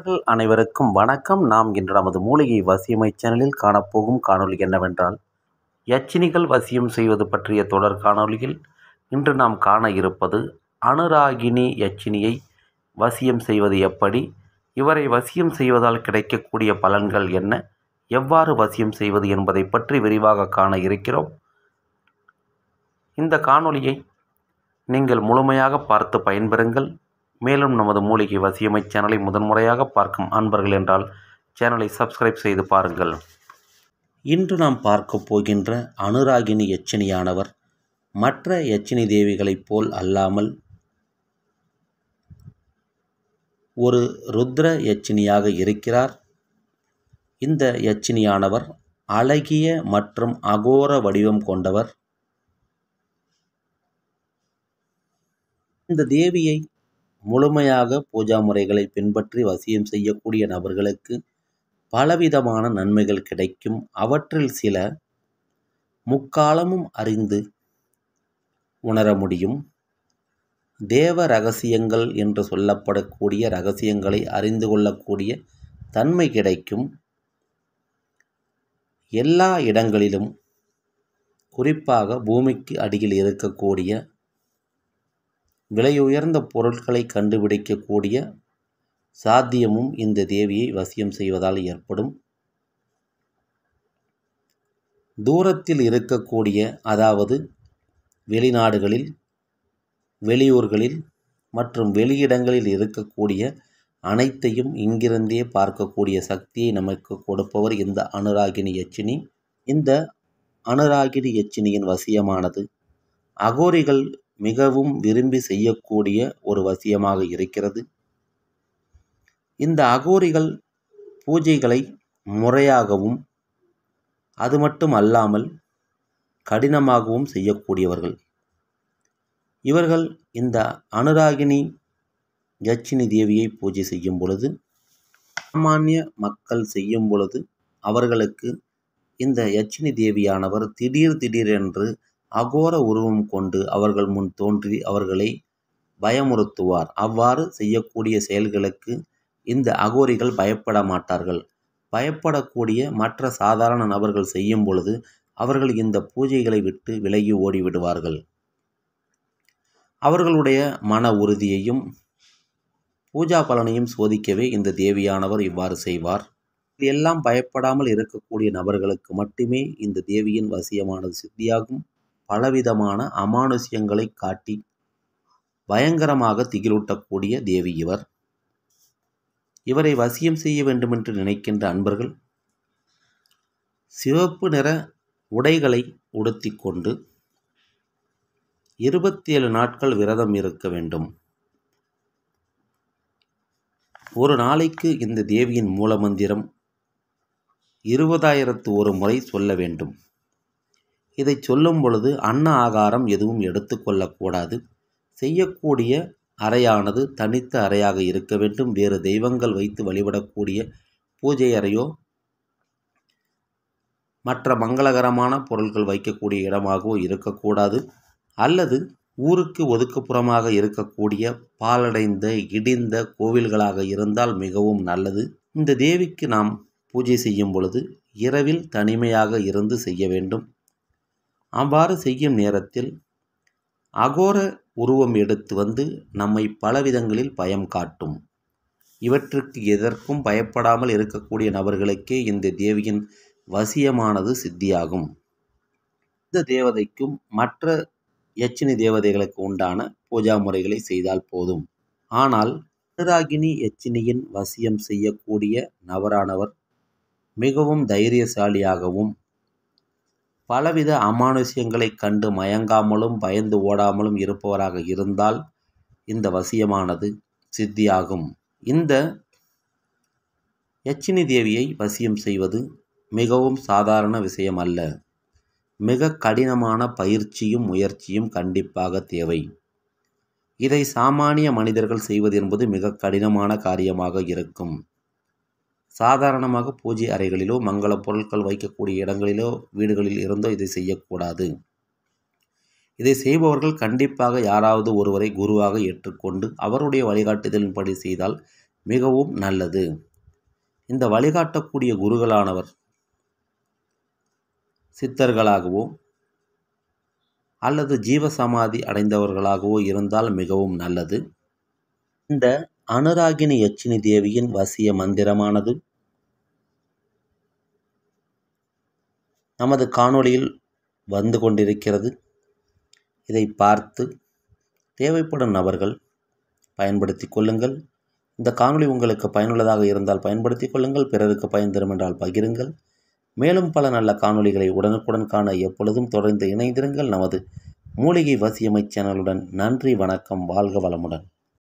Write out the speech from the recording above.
நண்பர்கள் அனைவருக்கும் வணக்கம் நாம் இன்று நமது மூலிகை வசியமை சேனலில் காணப்போகும் காணொலி என்னவென்றால் யச்சினிகள் வசியம் செய்வது பற்றிய தொடர் காணொலியில் இன்று நாம் காண இருப்பது அனுராகினி யச்சினியை வசியம் செய்வது எப்படி இவரை வசியம் செய்வதால் கிடைக்கக்கூடிய பலன்கள் என்ன எவ்வாறு வசியம் செய்வது என்பதை பற்றி விரிவாக காண இருக்கிறோம் இந்த காணொலியை நீங்கள் முழுமையாக பார்த்து பயன்பெறுங்கள் மேலும் நமது மூலிகை வசியமை சேனலை முதன்முறையாக பார்க்கும் அன்பர்கள் என்றால் சேனலை சப்ஸ்கிரைப் செய்து பாருங்கள் இன்று நாம் பார்க்க போகின்ற அனுராகினி யச்சினியானவர் மற்ற யச்சினி தேவிகளைப் போல் அல்லாமல் ஒரு ருத்ர யட்சினியாக இருக்கிறார் இந்த யட்சினியானவர் அழகிய மற்றும் அகோர வடிவம் கொண்டவர் இந்த தேவியை முழுமையாக பூஜா முறைகளை பின்பற்றி வசியம் செய்யக்கூடிய நபர்களுக்கு பலவிதமான நன்மைகள் கிடைக்கும் அவற்றில் சில முக்காலமும் அறிந்து உணர முடியும் தேவ ரகசியங்கள் என்று சொல்லப்படக்கூடிய ரகசியங்களை அறிந்து கொள்ளக்கூடிய தன்மை கிடைக்கும் எல்லா இடங்களிலும் குறிப்பாக பூமிக்கு அடியில் இருக்கக்கூடிய விலையுயர்ந்த பொருட்களை கண்டுபிடிக்கக்கூடிய சாத்தியமும் இந்த தேவியை வசியம் செய்வதால் ஏற்படும் தூரத்தில் இருக்கக்கூடிய அதாவது வெளிநாடுகளில் வெளியூர்களில் மற்றும் வெளியிடங்களில் இருக்கக்கூடிய அனைத்தையும் இங்கிருந்தே பார்க்கக்கூடிய சக்தியை நமக்கு கொடுப்பவர் இந்த அனுராகினி யட்சினி இந்த அனுராகினி யட்சினியின் வசியமானது அகோரிகள் மிகவும் விரும்பி செய்யக்கூடிய ஒரு வசியமாக இருக்கிறது இந்த அகோரிகள் பூஜைகளை முறையாகவும் அது மட்டும் அல்லாமல் கடினமாகவும் செய்யக்கூடியவர்கள் இவர்கள் இந்த அனுராகினி யட்சினி தேவியை பூஜை செய்யும் பொழுது சாமானிய மக்கள் செய்யும் பொழுது அவர்களுக்கு இந்த யட்சினி தேவியானவர் திடீர் திடீரென்று அகோர உருவம் கொண்டு அவர்கள் முன் தோன்றி அவர்களை பயமுறுத்துவார் அவ்வாறு செய்யக்கூடிய செயல்களுக்கு இந்த அகோரிகள் பயப்பட மாட்டார்கள் பயப்படக்கூடிய மற்ற சாதாரண நபர்கள் செய்யும் பொழுது அவர்கள் இந்த பூஜைகளை விட்டு விலகி ஓடிவிடுவார்கள் அவர்களுடைய மன உறுதியையும் பூஜா பலனையும் சோதிக்கவே இந்த தேவியானவர் இவ்வாறு செய்வார் எல்லாம் பயப்படாமல் இருக்கக்கூடிய நபர்களுக்கு மட்டுமே இந்த தேவியின் வசியமானது சித்தியாகும் பலவிதமான அமானுஷ்யங்களைக் காட்டி பயங்கரமாக திகிலூட்டக்கூடிய தேவி இவர் இவரை வசியம் செய்ய வேண்டுமென்று நினைக்கின்ற அன்பர்கள் சிவப்பு நிற உடைகளை உடுத்தி கொண்டு இருபத்தி ஏழு நாட்கள் விரதம் இருக்க வேண்டும் ஒரு நாளைக்கு இந்த தேவியின் மூலமந்திரம் இருபதாயிரத்து ஒரு முறை சொல்ல வேண்டும் இதை சொல்லும் பொழுது அன்ன ஆகாரம் எதுவும் எடுத்துக்கொள்ளக்கூடாது செய்யக்கூடிய அறையானது தனித்த அறையாக இருக்க வேண்டும் வேறு தெய்வங்கள் வைத்து வழிபடக்கூடிய பூஜை அறையோ மற்ற மங்களகரமான பொருட்கள் வைக்கக்கூடிய இடமாகவோ இருக்கக்கூடாது அல்லது ஊருக்கு ஒதுக்குப்புறமாக இருக்கக்கூடிய பாலடைந்த இடிந்த கோவில்களாக இருந்தால் மிகவும் நல்லது இந்த தேவிக்கு நாம் பூஜை செய்யும் பொழுது இரவில் தனிமையாக இருந்து செய்ய வேண்டும் அவ்வாறு செய்யும் நேரத்தில் அகோர உருவம் எடுத்து வந்து நம்மை பலவிதங்களில் பயம் காட்டும் இவற்றுக்கு எதற்கும் பயப்படாமல் இருக்கக்கூடிய நபர்களுக்கே இந்த தேவியின் வசியமானது சித்தியாகும் இந்த தேவதைக்கும் மற்ற யட்சினி தேவதைகளுக்கு உண்டான பூஜா முறைகளை செய்தால் போதும் ஆனால் அனுராகினி யட்சினியின் வசியம் செய்யக்கூடிய நபரானவர் மிகவும் தைரியசாலியாகவும் பலவித அமானுஷ்யங்களை கண்டு மயங்காமலும் பயந்து ஓடாமலும் இருப்பவராக இருந்தால் இந்த வசியமானது சித்தியாகும் இந்த யட்சினி தேவியை வசியம் செய்வது மிகவும் சாதாரண விஷயம் அல்ல மிக கடினமான பயிற்சியும் முயற்சியும் கண்டிப்பாக தேவை இதை சாமானிய மனிதர்கள் செய்வது என்பது மிக கடினமான காரியமாக இருக்கும் சாதாரணமாக பூஜை அறைகளிலோ மங்கள பொருட்கள் வைக்கக்கூடிய இடங்களிலோ வீடுகளில் இருந்தோ இதை செய்யக்கூடாது இதை செய்பவர்கள் கண்டிப்பாக யாராவது ஒருவரை குருவாக ஏற்றுக்கொண்டு அவருடைய வழிகாட்டுதலின்படி செய்தால் மிகவும் நல்லது இந்த வழிகாட்டக்கூடிய குருகளானவர் சித்தர்களாகவோ அல்லது ஜீவசமாதி அடைந்தவர்களாகவோ இருந்தால் மிகவும் நல்லது இந்த அனுராகினி யட்சினி தேவியின் வசிய மந்திரமானது நமது காணொளியில் வந்து கொண்டிருக்கிறது இதை பார்த்து தேவைப்படும் நபர்கள் பயன்படுத்தி கொள்ளுங்கள் இந்த காணொளி உங்களுக்கு பயனுள்ளதாக இருந்தால் பயன்படுத்தி கொள்ளுங்கள் பிறருக்கு பயன் தரும் என்றால் பகிருங்கள் மேலும் பல நல்ல காணொளிகளை உடனுக்குடன் காண எப்பொழுதும் தொடர்ந்து இணைந்திருங்கள் நமது மூலிகை வசியமை சேனலுடன் நன்றி வணக்கம் வாழ்க வளமுடன்